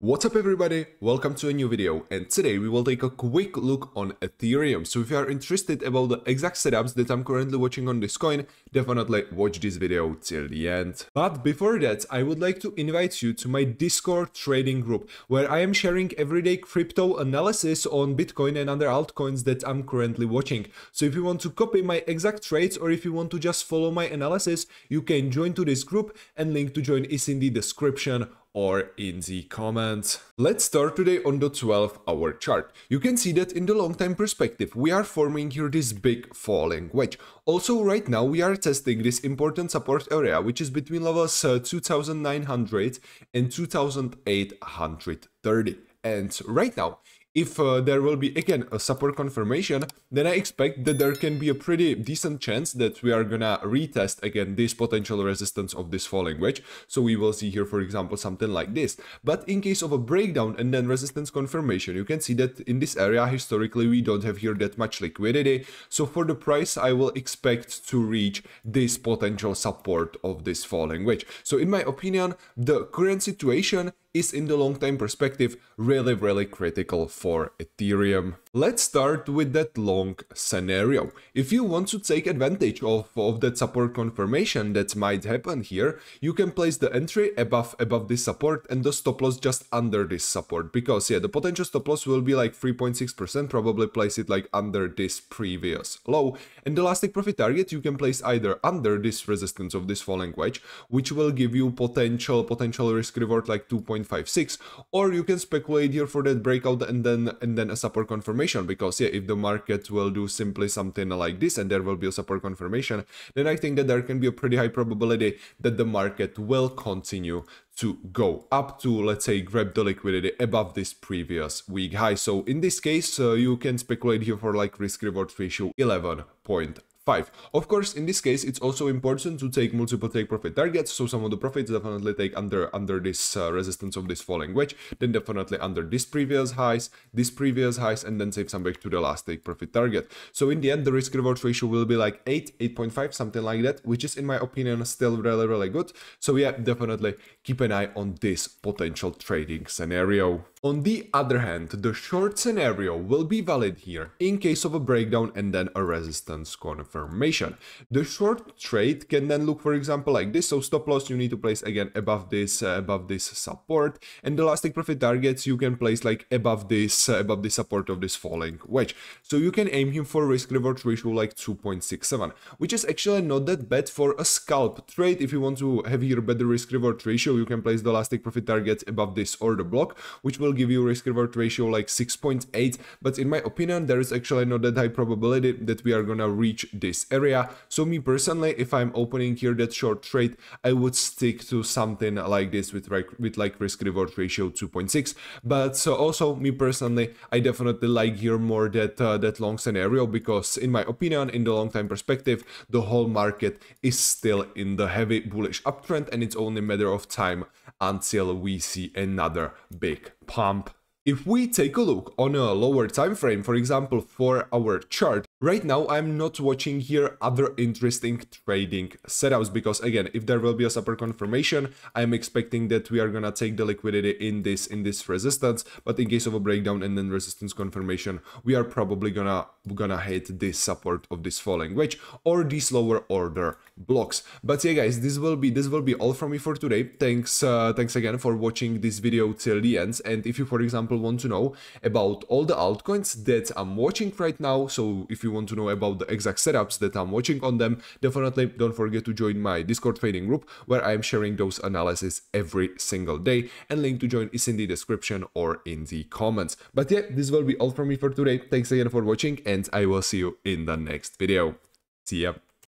What's up everybody, welcome to a new video and today we will take a quick look on Ethereum. So if you are interested about the exact setups that I'm currently watching on this coin, definitely watch this video till the end. But before that, I would like to invite you to my Discord trading group, where I am sharing everyday crypto analysis on Bitcoin and other altcoins that I'm currently watching. So if you want to copy my exact trades or if you want to just follow my analysis, you can join to this group and link to join is in the description or in the comments. Let's start today on the 12 hour chart. You can see that in the long time perspective we are forming here this big falling wedge. Also right now we are testing this important support area which is between levels uh, 2900 and 2830 and right now if uh, there will be again a support confirmation, then I expect that there can be a pretty decent chance that we are gonna retest again this potential resistance of this falling wedge. So we will see here, for example, something like this. But in case of a breakdown and then resistance confirmation, you can see that in this area, historically, we don't have here that much liquidity. So for the price, I will expect to reach this potential support of this falling wedge. So in my opinion, the current situation is in the long-term perspective really, really critical for Ethereum. Let's start with that long scenario. If you want to take advantage of, of that support confirmation that might happen here, you can place the entry above above this support and the stop loss just under this support because yeah, the potential stop loss will be like 3.6%, probably place it like under this previous low. And the elastic profit target you can place either under this resistance of this falling wedge, which will give you potential potential risk reward like 2. 0.56 or you can speculate here for that breakout and then and then a support confirmation because yeah if the market will do simply something like this and there will be a support confirmation then I think that there can be a pretty high probability that the market will continue to go up to let's say grab the liquidity above this previous week high so in this case uh, you can speculate here for like risk reward ratio 11.0 5. Of course, in this case, it's also important to take multiple take profit targets, so some of the profits definitely take under, under this uh, resistance of this falling wedge, then definitely under this previous highs, this previous highs, and then save some back to the last take profit target. So in the end, the risk reward ratio will be like 8, 8.5, something like that, which is in my opinion still really, really good. So yeah, definitely keep an eye on this potential trading scenario. On the other hand, the short scenario will be valid here in case of a breakdown and then a resistance confirmation confirmation. The short trade can then look, for example, like this. So stop loss you need to place again above this uh, above this support, and the elastic profit targets you can place like above this uh, above the support of this falling wedge. So you can aim him for risk reward ratio like 2.67, which is actually not that bad for a scalp trade. If you want to have here better risk reward ratio, you can place the elastic profit targets above this order block, which will give you risk reward ratio like 6.8. But in my opinion, there is actually not that high probability that we are gonna reach this this area. So me personally, if I'm opening here that short trade, I would stick to something like this with, with like risk reward ratio 2.6. But so also me personally, I definitely like here more that, uh, that long scenario because in my opinion, in the long time perspective, the whole market is still in the heavy bullish uptrend and it's only a matter of time until we see another big pump. If we take a look on a lower time frame, for example, for our chart, Right now, I'm not watching here other interesting trading setups because again, if there will be a support confirmation, I'm expecting that we are gonna take the liquidity in this in this resistance. But in case of a breakdown and then resistance confirmation, we are probably gonna gonna hit this support of this falling wedge or these lower order blocks. But yeah, guys, this will be this will be all from me for today. Thanks, uh, thanks again for watching this video till the end. And if you, for example, want to know about all the altcoins that I'm watching right now, so if you you want to know about the exact setups that I'm watching on them, definitely don't forget to join my Discord trading group where I'm sharing those analysis every single day and link to join is in the description or in the comments. But yeah, this will be all from me for today. Thanks again for watching and I will see you in the next video. See ya.